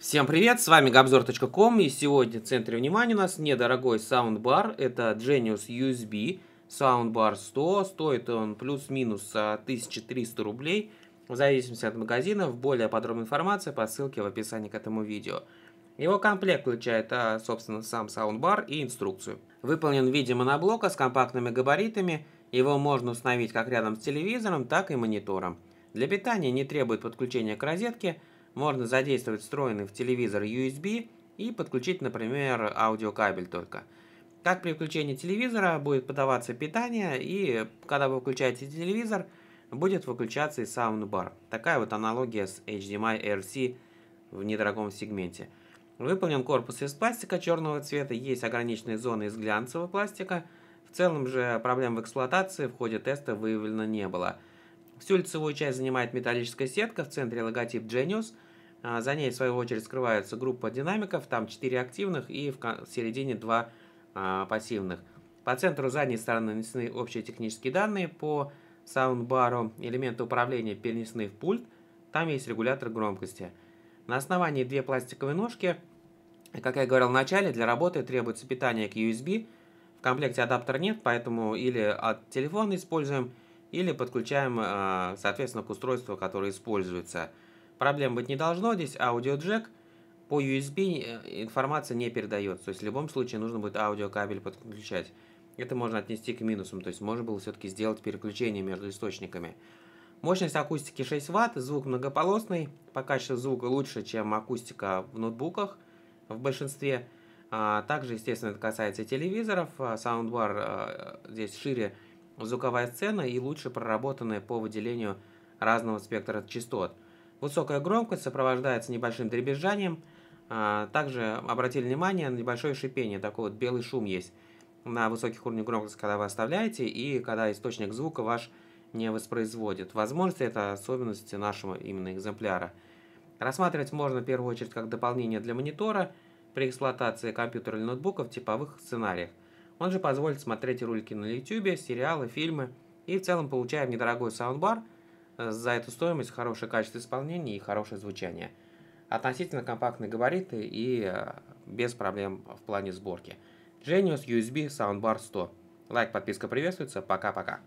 Всем привет, с вами Габзор.ком и сегодня в центре внимания у нас недорогой саундбар, это Genius USB Soundbar 100, стоит он плюс-минус 1300 а, рублей, в зависимости от магазинов, более подробная информация по ссылке в описании к этому видео. Его комплект включает, а, собственно, сам саундбар и инструкцию. Выполнен в виде моноблока с компактными габаритами, его можно установить как рядом с телевизором, так и монитором. Для питания не требует подключения к розетке, можно задействовать встроенный в телевизор USB и подключить, например, аудиокабель только. Как при включении телевизора будет подаваться питание, и когда вы включаете телевизор, будет выключаться и саундбар. Такая вот аналогия с HDMI RC в недорогом сегменте. Выполнен корпус из пластика черного цвета, есть ограниченные зоны из глянцевого пластика. В целом же проблем в эксплуатации в ходе теста выявлено не было – Всю лицевую часть занимает металлическая сетка, в центре логотип Genius. А, за ней, в свою очередь, скрывается группа динамиков, там 4 активных и в середине 2 а, пассивных. По центру задней стороны нанесены общие технические данные, по саундбару элементы управления перенесены в пульт, там есть регулятор громкости. На основании две пластиковые ножки, как я говорил в начале, для работы требуется питание к USB. В комплекте адаптер нет, поэтому или от телефона используем, или подключаем, э, соответственно, к устройству, которое используется. Проблем быть не должно, здесь аудиоджек, по USB э, информация не передается, то есть в любом случае нужно будет аудиокабель подключать. Это можно отнести к минусам, то есть можно было все-таки сделать переключение между источниками. Мощность акустики 6 Вт, звук многополосный, по качеству звука лучше, чем акустика в ноутбуках в большинстве. А, также, естественно, это касается телевизоров, а, саундбар э, здесь шире звуковая сцена и лучше проработанная по выделению разного спектра частот. Высокая громкость сопровождается небольшим дребезжанием. А, также обратили внимание на небольшое шипение, такой вот белый шум есть на высоких уровнях громкости, когда вы оставляете, и когда источник звука ваш не воспроизводит. Возможно, это особенности нашего именно экземпляра. Рассматривать можно в первую очередь как дополнение для монитора при эксплуатации компьютера или ноутбука в типовых сценариях. Он же позволит смотреть ролики на YouTube, сериалы, фильмы и в целом получаем недорогой саундбар э, за эту стоимость, хорошее качество исполнения и хорошее звучание. Относительно компактные габариты и э, без проблем в плане сборки. Genius USB Soundbar 100. Лайк, подписка приветствуется. Пока-пока.